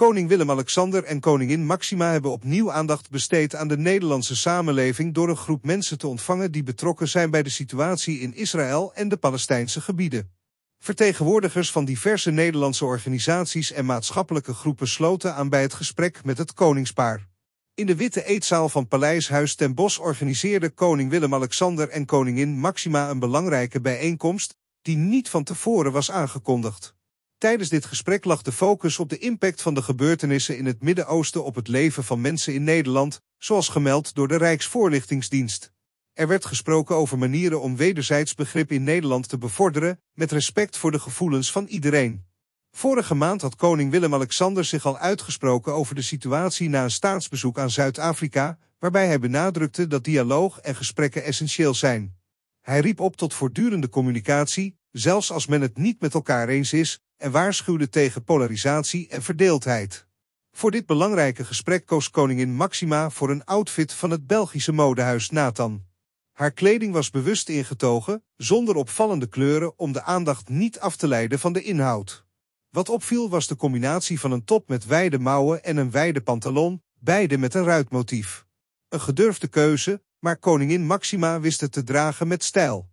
Koning Willem-Alexander en koningin Maxima hebben opnieuw aandacht besteed aan de Nederlandse samenleving door een groep mensen te ontvangen die betrokken zijn bij de situatie in Israël en de Palestijnse gebieden. Vertegenwoordigers van diverse Nederlandse organisaties en maatschappelijke groepen sloten aan bij het gesprek met het koningspaar. In de witte eetzaal van Paleishuis ten Bos organiseerden koning Willem-Alexander en koningin Maxima een belangrijke bijeenkomst die niet van tevoren was aangekondigd. Tijdens dit gesprek lag de focus op de impact van de gebeurtenissen in het Midden-Oosten op het leven van mensen in Nederland, zoals gemeld door de Rijksvoorlichtingsdienst. Er werd gesproken over manieren om wederzijds begrip in Nederland te bevorderen, met respect voor de gevoelens van iedereen. Vorige maand had koning Willem-Alexander zich al uitgesproken over de situatie na een staatsbezoek aan Zuid-Afrika, waarbij hij benadrukte dat dialoog en gesprekken essentieel zijn. Hij riep op tot voortdurende communicatie, zelfs als men het niet met elkaar eens is, en waarschuwde tegen polarisatie en verdeeldheid. Voor dit belangrijke gesprek koos koningin Maxima voor een outfit van het Belgische modehuis Nathan. Haar kleding was bewust ingetogen, zonder opvallende kleuren om de aandacht niet af te leiden van de inhoud. Wat opviel was de combinatie van een top met wijde mouwen en een wijde pantalon, beide met een ruitmotief. Een gedurfde keuze, maar koningin Maxima wist het te dragen met stijl.